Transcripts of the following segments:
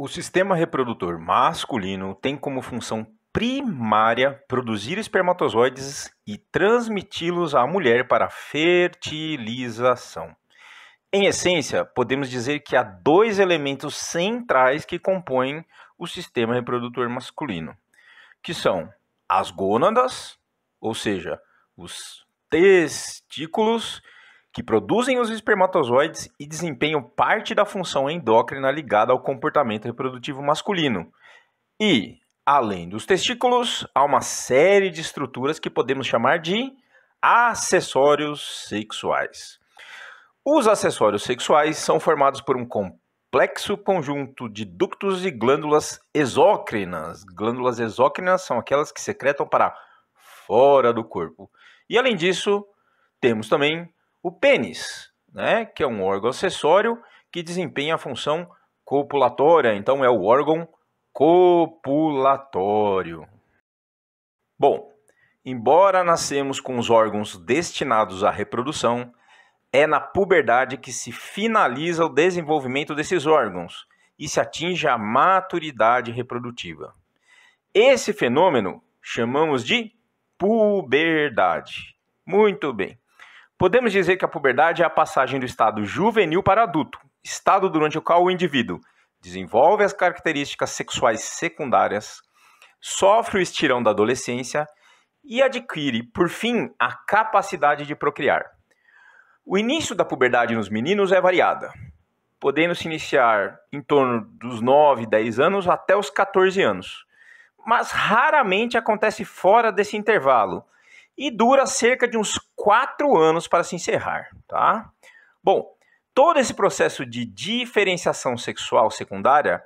O sistema reprodutor masculino tem como função primária produzir espermatozoides e transmiti-los à mulher para fertilização. Em essência, podemos dizer que há dois elementos centrais que compõem o sistema reprodutor masculino, que são as gônadas, ou seja, os testículos, que produzem os espermatozoides e desempenham parte da função endócrina ligada ao comportamento reprodutivo masculino. E, além dos testículos, há uma série de estruturas que podemos chamar de acessórios sexuais. Os acessórios sexuais são formados por um complexo conjunto de ductos e glândulas exócrinas. Glândulas exócrinas são aquelas que secretam para fora do corpo. E além disso, temos também o pênis, né, que é um órgão acessório que desempenha a função copulatória, então é o órgão copulatório. Bom, embora nascemos com os órgãos destinados à reprodução, é na puberdade que se finaliza o desenvolvimento desses órgãos e se atinge a maturidade reprodutiva. Esse fenômeno chamamos de puberdade. Muito bem. Podemos dizer que a puberdade é a passagem do estado juvenil para adulto, estado durante o qual o indivíduo desenvolve as características sexuais secundárias, sofre o estirão da adolescência e adquire, por fim, a capacidade de procriar. O início da puberdade nos meninos é variada, podendo se iniciar em torno dos 9, 10 anos até os 14 anos, mas raramente acontece fora desse intervalo e dura cerca de uns quatro anos para se encerrar, tá? Bom, todo esse processo de diferenciação sexual secundária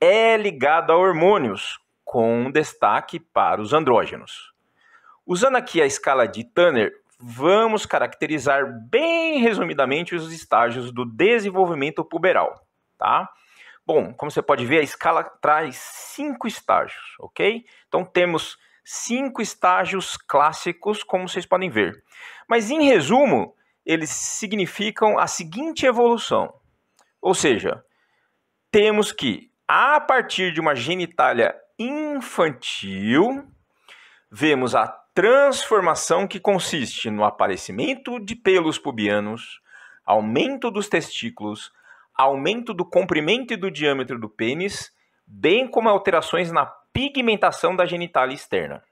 é ligado a hormônios, com destaque para os andrógenos. Usando aqui a escala de Tanner, vamos caracterizar bem resumidamente os estágios do desenvolvimento puberal, tá? Bom, como você pode ver, a escala traz cinco estágios, ok? Então temos cinco estágios clássicos, como vocês podem ver. Mas em resumo, eles significam a seguinte evolução: ou seja, temos que, a partir de uma genitália infantil, vemos a transformação que consiste no aparecimento de pelos pubianos, aumento dos testículos, aumento do comprimento e do diâmetro do pênis, bem como alterações na pigmentação da genitália externa.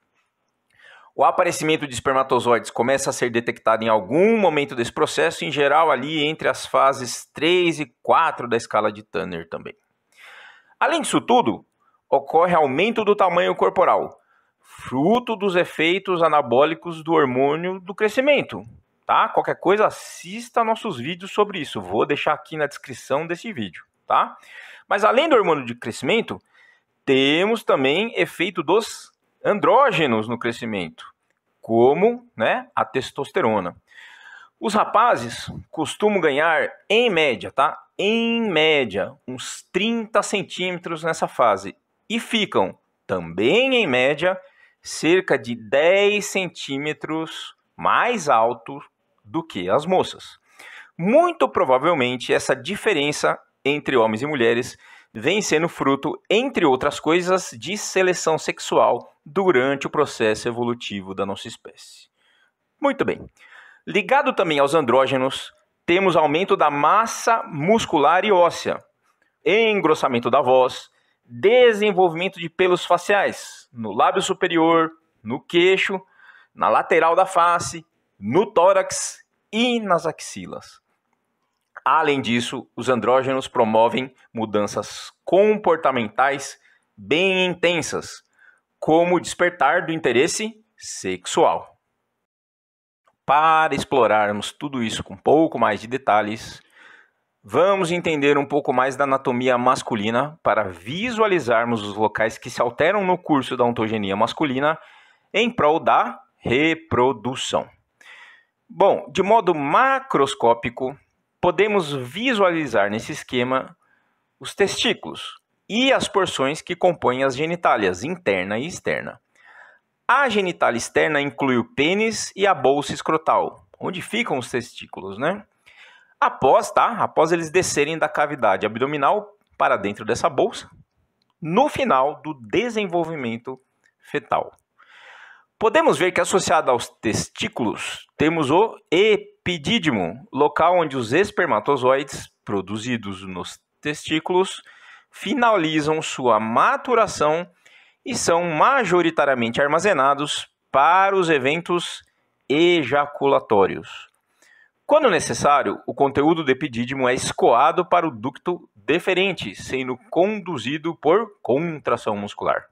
O aparecimento de espermatozoides começa a ser detectado em algum momento desse processo, em geral ali entre as fases 3 e 4 da escala de Tanner também. Além disso tudo, ocorre aumento do tamanho corporal, fruto dos efeitos anabólicos do hormônio do crescimento. Tá? Qualquer coisa, assista nossos vídeos sobre isso. Vou deixar aqui na descrição desse vídeo, tá? Mas além do hormônio de crescimento, temos também efeito dos andrógenos no crescimento, como né, a testosterona. Os rapazes costumam ganhar, em média, tá? Em média, uns 30 centímetros nessa fase. E ficam, também em média, cerca de 10 centímetros mais alto do que as moças. Muito provavelmente, essa diferença entre homens e mulheres vem sendo fruto, entre outras coisas, de seleção sexual durante o processo evolutivo da nossa espécie. Muito bem. Ligado também aos andrógenos, temos aumento da massa muscular e óssea, engrossamento da voz, desenvolvimento de pelos faciais no lábio superior, no queixo, na lateral da face, no tórax e nas axilas. Além disso, os andrógenos promovem mudanças comportamentais bem intensas, como o despertar do interesse sexual. Para explorarmos tudo isso com um pouco mais de detalhes, vamos entender um pouco mais da anatomia masculina para visualizarmos os locais que se alteram no curso da ontogenia masculina em prol da reprodução. Bom, de modo macroscópico, podemos visualizar nesse esquema os testículos e as porções que compõem as genitálias interna e externa. A genitália externa inclui o pênis e a bolsa escrotal, onde ficam os testículos, né? Após, tá? Após eles descerem da cavidade abdominal para dentro dessa bolsa, no final do desenvolvimento fetal. Podemos ver que associado aos testículos temos o epidídimo, local onde os espermatozoides produzidos nos testículos finalizam sua maturação e são majoritariamente armazenados para os eventos ejaculatórios. Quando necessário, o conteúdo do epidídimo é escoado para o ducto deferente, sendo conduzido por contração muscular.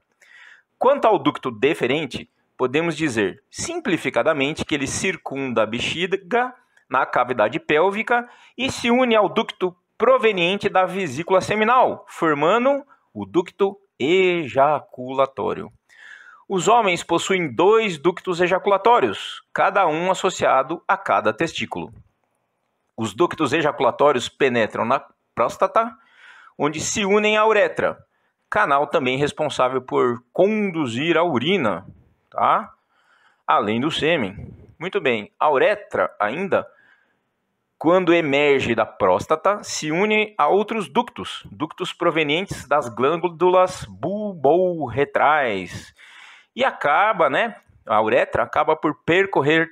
Quanto ao ducto deferente, Podemos dizer, simplificadamente, que ele circunda a bexiga na cavidade pélvica e se une ao ducto proveniente da vesícula seminal, formando o ducto ejaculatório. Os homens possuem dois ductos ejaculatórios, cada um associado a cada testículo. Os ductos ejaculatórios penetram na próstata, onde se unem à uretra, canal também responsável por conduzir a urina tá? Além do sêmen. Muito bem, a uretra ainda, quando emerge da próstata, se une a outros ductos, ductos provenientes das glândulas bulborretrais. e acaba, né? A uretra acaba por percorrer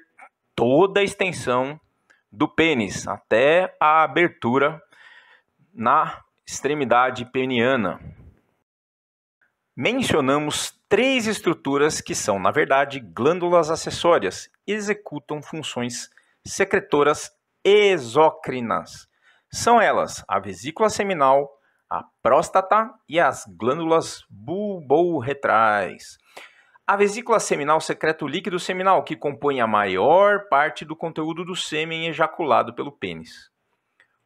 toda a extensão do pênis até a abertura na extremidade peniana. Mencionamos três estruturas que são, na verdade, glândulas acessórias, executam funções secretoras exócrinas. São elas a vesícula seminal, a próstata e as glândulas bulborretrais. A vesícula seminal secreta o líquido seminal, que compõe a maior parte do conteúdo do sêmen ejaculado pelo pênis.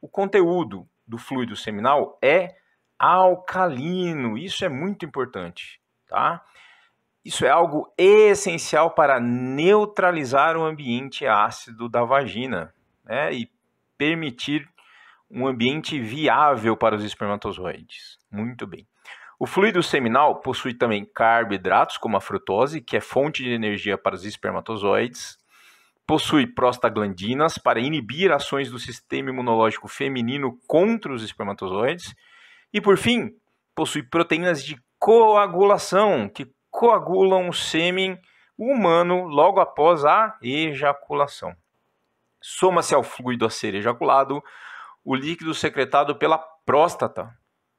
O conteúdo do fluido seminal é alcalino, isso é muito importante, tá? Isso é algo essencial para neutralizar o ambiente ácido da vagina né, e permitir um ambiente viável para os espermatozoides. Muito bem. O fluido seminal possui também carboidratos, como a frutose, que é fonte de energia para os espermatozoides. Possui prostaglandinas para inibir ações do sistema imunológico feminino contra os espermatozoides. E, por fim, possui proteínas de coagulação, que coagulam o sêmen humano logo após a ejaculação. Soma-se ao fluido a ser ejaculado o líquido secretado pela próstata,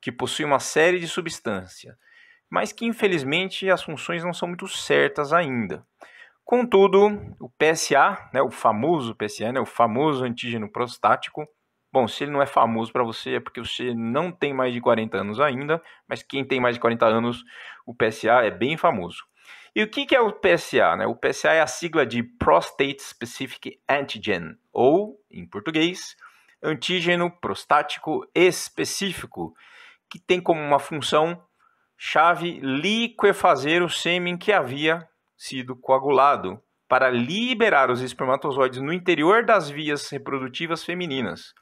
que possui uma série de substâncias, mas que infelizmente as funções não são muito certas ainda. Contudo, o PSA, né, o famoso PSA, né, o famoso antígeno prostático, bom, se ele não é famoso para você é porque você não tem mais de 40 anos ainda, mas quem tem mais de 40 anos o PSA é bem famoso. E o que, que é o PSA? Né? O PSA é a sigla de Prostate Specific Antigen, ou, em português, antígeno prostático específico, que tem como uma função chave liquefazer o sêmen que havia sido coagulado para liberar os espermatozoides no interior das vias reprodutivas femininas.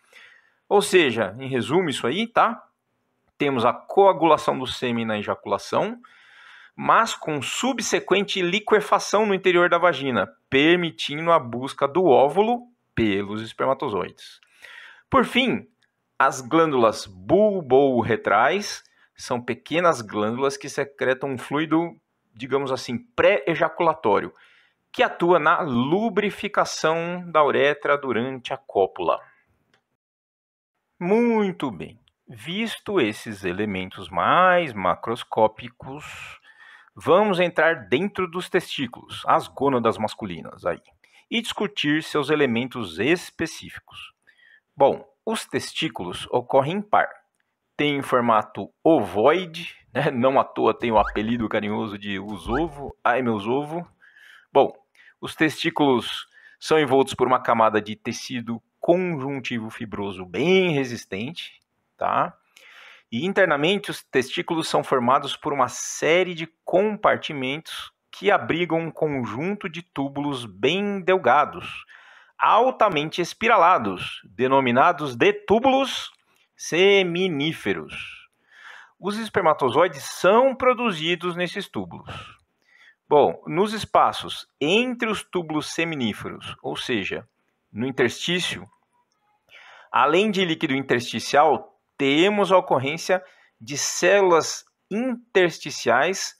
Ou seja, em resumo isso aí, tá? temos a coagulação do sêmen na ejaculação, mas com subsequente liquefação no interior da vagina, permitindo a busca do óvulo pelos espermatozoides. Por fim, as glândulas bulbourretrais são pequenas glândulas que secretam um fluido, digamos assim, pré-ejaculatório, que atua na lubrificação da uretra durante a cópula. Muito bem. Visto esses elementos mais macroscópicos, vamos entrar dentro dos testículos, as gônadas masculinas aí, e discutir seus elementos específicos. Bom, os testículos ocorrem em par. Tem formato ovoide, né? não à toa tem o apelido carinhoso de os ovo, ai meus ovo. Bom, os testículos são envoltos por uma camada de tecido conjuntivo fibroso bem resistente, tá? E internamente, os testículos são formados por uma série de compartimentos que abrigam um conjunto de túbulos bem delgados, altamente espiralados, denominados de túbulos seminíferos. Os espermatozoides são produzidos nesses túbulos. Bom, nos espaços entre os túbulos seminíferos, ou seja, no interstício, além de líquido intersticial, temos a ocorrência de células intersticiais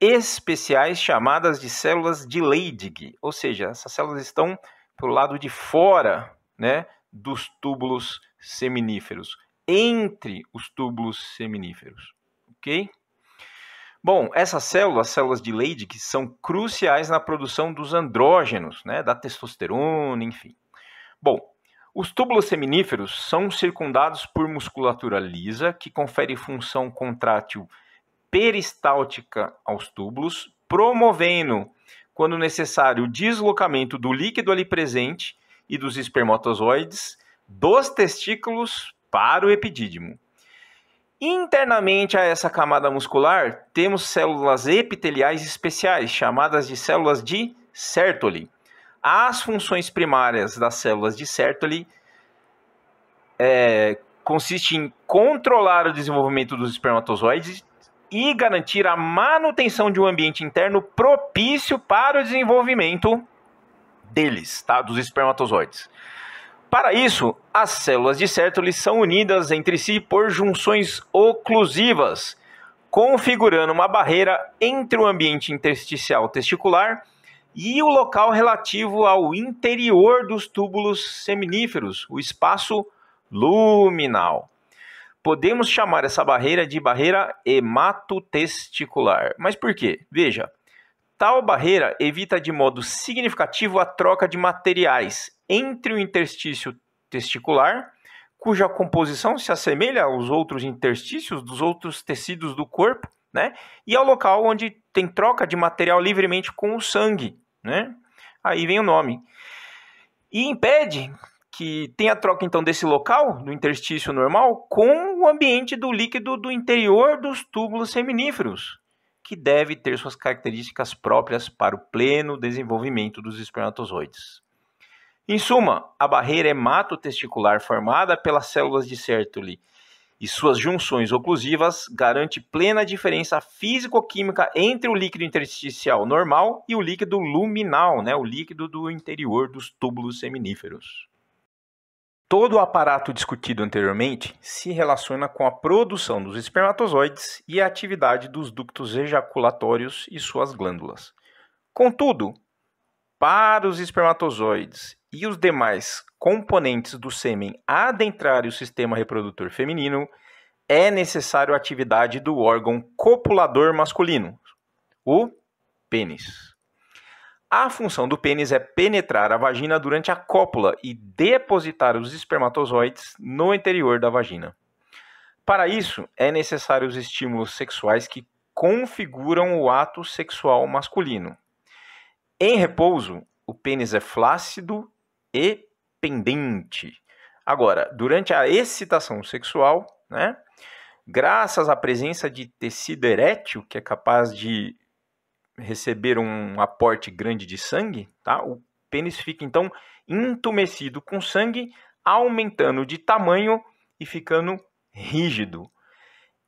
especiais chamadas de células de Leydig, ou seja, essas células estão para o lado de fora né, dos túbulos seminíferos, entre os túbulos seminíferos, ok? Bom, essas células, células de Leydig, são cruciais na produção dos andrógenos, né, da testosterona, enfim. Bom, os túbulos seminíferos são circundados por musculatura lisa, que confere função contrátil peristáltica aos túbulos, promovendo, quando necessário, o deslocamento do líquido ali presente e dos espermatozoides dos testículos para o epidídimo. Internamente a essa camada muscular, temos células epiteliais especiais, chamadas de células de Sertoli as funções primárias das células de Sertoli é, consistem em controlar o desenvolvimento dos espermatozoides e garantir a manutenção de um ambiente interno propício para o desenvolvimento deles, tá? dos espermatozoides. Para isso, as células de Sertoli são unidas entre si por junções oclusivas, configurando uma barreira entre o ambiente intersticial testicular e o local relativo ao interior dos túbulos seminíferos, o espaço luminal. Podemos chamar essa barreira de barreira hematotesticular. Mas por quê? Veja, tal barreira evita de modo significativo a troca de materiais entre o interstício testicular, cuja composição se assemelha aos outros interstícios dos outros tecidos do corpo, né? E ao local onde tem troca de material livremente com o sangue, né? Aí vem o nome. E impede que tenha a troca então desse local, do interstício normal, com o ambiente do líquido do interior dos túbulos seminíferos, que deve ter suas características próprias para o pleno desenvolvimento dos espermatozoides. Em suma, a barreira hematotesticular é formada pelas células de Sertoli e suas junções oclusivas garante plena diferença físico-química entre o líquido intersticial normal e o líquido luminal, né, o líquido do interior dos túbulos seminíferos. Todo o aparato discutido anteriormente se relaciona com a produção dos espermatozoides e a atividade dos ductos ejaculatórios e suas glândulas. Contudo, para os espermatozoides e os demais componentes do sêmen adentrarem o sistema reprodutor feminino, é necessário a atividade do órgão copulador masculino, o pênis. A função do pênis é penetrar a vagina durante a cópula e depositar os espermatozoides no interior da vagina. Para isso, é necessário os estímulos sexuais que configuram o ato sexual masculino. Em repouso, o pênis é flácido e pendente. Agora, durante a excitação sexual, né, graças à presença de tecido erétil, que é capaz de receber um aporte grande de sangue, tá, o pênis fica então entumecido com sangue, aumentando de tamanho e ficando rígido.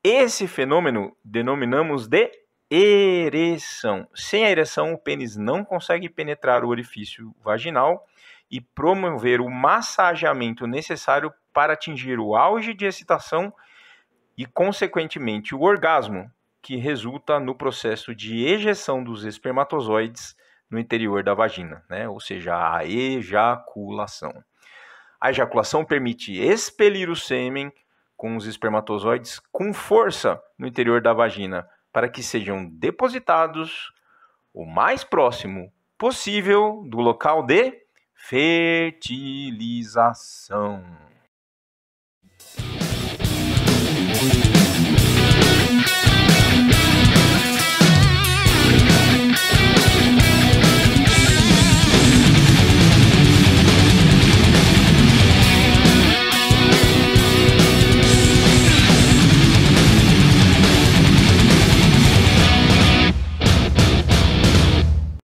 Esse fenômeno denominamos de ereção. Sem a ereção, o pênis não consegue penetrar o orifício vaginal e promover o massageamento necessário para atingir o auge de excitação e, consequentemente, o orgasmo, que resulta no processo de ejeção dos espermatozoides no interior da vagina, né? ou seja, a ejaculação. A ejaculação permite expelir o sêmen com os espermatozoides com força no interior da vagina para que sejam depositados o mais próximo possível do local de fertilização.